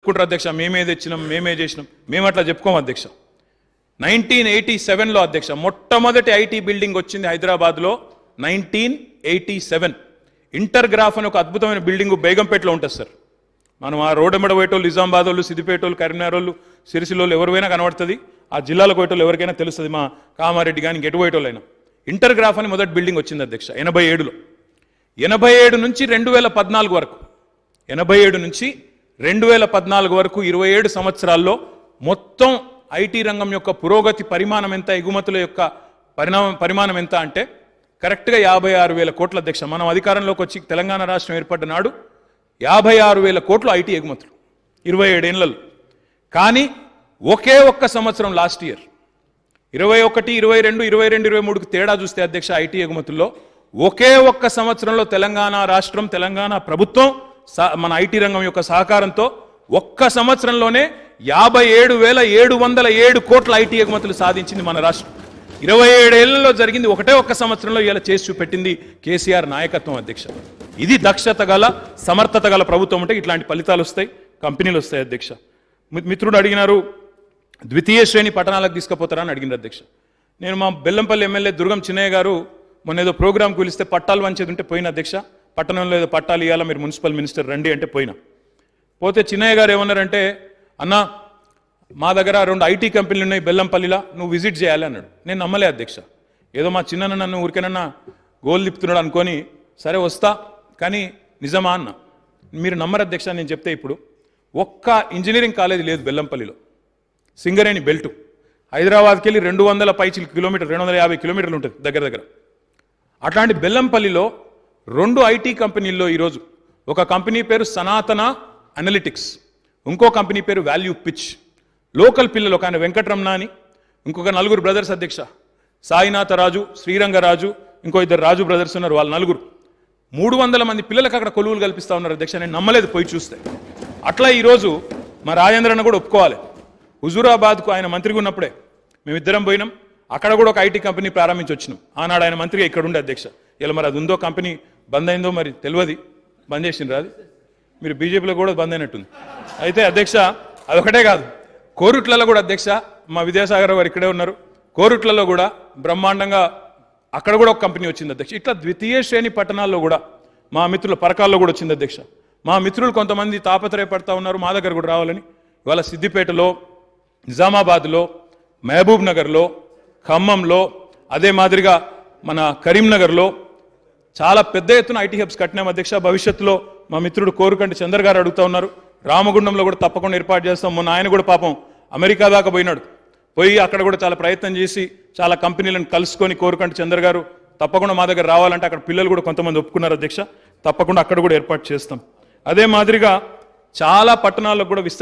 చెప్పుకుంటారు అధ్యక్ష మేమే తెచ్చినాం మేమే చేసినాం మేము అట్లా చెప్పుకోము అధ్యక్ష నైన్టీన్ ఎయిటీ సెవెన్లో అధ్యక్ష మొట్టమొదటి ఐటీ బిల్డింగ్ వచ్చింది హైదరాబాద్లో నైన్టీన్ ఎయిటీ సెవెన్ ఇంటర్గ్రాఫ్ అని ఒక అద్భుతమైన బిల్డింగ్ బేగంపేటలో ఉంటుంది సార్ మనం ఆ రోడ్ ఎమ్మడ పోయేటోళ్ళు నిజామాబాద్ వాళ్ళు సిద్దిపేట వాళ్ళు కరీంనగర్ వాళ్ళు సిరిసిలోళ్ళు ఎవరివైనా కనబడుతుంది ఆ జిల్లాలో పోయేటోళ్ళు ఎవరికైనా తెలుస్తుంది మా కామారెడ్డి కానీ ఎటు పోయేటోళ్ళైనా ఇంటర్గ్రాఫ్ అని మొదటి బిల్డింగ్ వచ్చింది అధ్యక్ష ఎనభై ఏడులో ఎనభై ఏడు నుంచి రెండు వేల పద్నాలుగు వరకు ఎనభై ఏడు నుంచి రెండు వేల పద్నాలుగు వరకు ఇరవై ఏడు సంవత్సరాల్లో మొత్తం ఐటీ రంగం యొక్క పురోగతి పరిమాణం ఎంత ఎగుమతుల యొక్క పరిణామం పరిమాణం ఎంత అంటే కరెక్ట్గా యాభై ఆరు వేల కోట్ల అధ్యక్ష మనం అధికారంలోకి వచ్చి తెలంగాణ రాష్ట్రం ఏర్పడ్డ నాడు యాభై ఆరు వేల కోట్లు ఐటీ ఎగుమతులు ఇరవై ఏడేళ్లలో కానీ ఒకే ఒక్క సంవత్సరం లాస్ట్ ఇయర్ ఇరవై ఒకటి ఇరవై రెండు ఇరవై రెండు ఇరవై మూడుకి తేడా చూస్తే అధ్యక్ష ఐటీ ఎగుమతుల్లో ఒకే ఒక్క సంవత్సరంలో తెలంగాణ రాష్ట్రం తెలంగాణ ప్రభుత్వం మన ఐటీ రంగం యొక్క సహకారంతో ఒక్క సంవత్సరంలోనే యాభై ఏడు వేల ఏడు వందల ఏడు కోట్ల ఐటీ ఎగుమతులు సాధించింది మన రాష్ట్రం ఇరవై ఏడేళ్లలో జరిగింది ఒకటే ఒక్క సంవత్సరంలో ఇలా చేసి చూపెట్టింది కేసీఆర్ నాయకత్వం అధ్యక్ష ఇది దక్షత గల సమర్థత గల ప్రభుత్వం ఉంటే ఇట్లాంటి ఫలితాలు వస్తాయి కంపెనీలు వస్తాయి అధ్యక్ష మిత్రుడు అడిగినారు ద్వితీయ శ్రేణి పట్టణాలకు తీసుకుపోతారా అని అడిగినారు అధ్యక్ష నేను మా బెల్లంపల్లి ఎమ్మెల్యే దుర్గం చిన్నయ్య గారు మొన్న ఏదో ప్రోగ్రాం కులిస్తే పట్టాలు వంచేది ఉంటే పోయిన అధ్యక్ష పట్టణంలో ఏదో పట్టాలు ఇవ్వాలా మీరు మున్సిపల్ మినిస్టర్ రండి అంటే పోయినా పోతే చిన్నయ్య గారు ఏమన్నారంటే అన్న మా దగ్గర రెండు ఐటీ కంపెనీలు ఉన్నాయి బెల్లంపల్లిలా నువ్వు విజిట్ చేయాలి అన్నాడు నేను నమ్మలే అధ్యక్ష ఏదో మా చిన్న నన్ను ఊరికేనన్నా గోల్ లిప్తున్నాడు అనుకొని సరే వస్తా కానీ నిజమా అన్న మీరు నమ్మరు అధ్యక్ష నేను చెప్తే ఇప్పుడు ఒక్క ఇంజనీరింగ్ కాలేజ్ లేదు బెల్లంపల్లిలో సింగరేణి బెల్టు హైదరాబాద్కి వెళ్ళి రెండు వందల పైచిల్ కిలోమీటర్ రెండు వందల యాభై కిలోమీటర్లు ఉంటుంది దగ్గర దగ్గర అట్లాంటి బెల్లంపల్లిలో రెండు ఐటీ కంపెనీల్లో ఈరోజు ఒక కంపెనీ పేరు సనాతన అనలిటిక్స్ ఇంకో కంపెనీ పేరు వాల్యూ పిచ్ లోకల్ పిల్లలు ఒక ఆయన వెంకటరమణ ఇంకొక నలుగురు బ్రదర్స్ అధ్యక్ష సాయినాథ రాజు శ్రీరంగరాజు ఇంకో ఇద్దరు రాజు బ్రదర్స్ ఉన్నారు వాళ్ళ నలుగురు మూడు వందల మంది పిల్లలకు అక్కడ కొలువులు కల్పిస్తా ఉన్నారు అధ్యక్ష నేను నమ్మలేదు పోయి చూస్తే అట్లా ఈరోజు మా రాజేంద్రన్న కూడా ఒప్పుకోవాలి హుజూరాబాద్కు ఆయన మంత్రిగా ఉన్నప్పుడే మేమిద్దరం పోయినాం అక్కడ కూడా ఒక ఐటీ కంపెనీ ప్రారంభించి వచ్చినాం ఆనాడు ఆయన మంత్రిగా ఇక్కడ ఉండే అధ్యక్ష ఇలా మరి అది ఉందో కంపెనీ బంద్ అయిందో మరి తెలియదు బంద్ చేసింది రాదు మీరు బీజేపీలో కూడా బంద్ అయినట్టుంది అయితే అధ్యక్ష అదొకటే కాదు కోరుట్లలో కూడా అధ్యక్ష మా విద్యాసాగర్ గారు ఇక్కడే ఉన్నారు కోరుట్లలో కూడా బ్రహ్మాండంగా అక్కడ కూడా ఒక కంపెనీ వచ్చింది అధ్యక్ష ఇట్లా ద్వితీయ శ్రేణి పట్టణాల్లో కూడా మా మిత్రుల పరకాల్లో కూడా వచ్చింది అధ్యక్ష మా మిత్రులు కొంతమంది తాపత్రయపడతా ఉన్నారు మా దగ్గర కూడా రావాలని ఇవాళ సిద్దిపేటలో నిజామాబాద్లో మహబూబ్ నగర్లో ఖమ్మంలో అదే మాదిరిగా మన కరీంనగర్లో చాలా పెద్ద ఎత్తున ఐటీ హబ్స్ కట్టినాం అధ్యక్ష భవిష్యత్తులో మా మిత్రుడు కోరుకంటి చంద్ర గారు అడుగుతా ఉన్నారు రామగుండంలో కూడా తప్పకుండా ఏర్పాటు చేస్తాం మొన్న ఆయన కూడా పాపం అమెరికా దాకా పోయినాడు పోయి అక్కడ కూడా చాలా ప్రయత్నం చేసి చాలా కంపెనీలను కలుసుకొని కోరుకంటి చంద్ర గారు తప్పకుండా మా దగ్గర రావాలంటే అక్కడ పిల్లలు కూడా కొంతమంది ఒప్పుకున్నారు అధ్యక్ష తప్పకుండా అక్కడ కూడా ఏర్పాటు చేస్తాం అదే మాదిరిగా చాలా పట్టణాల్లో కూడా విస్తరి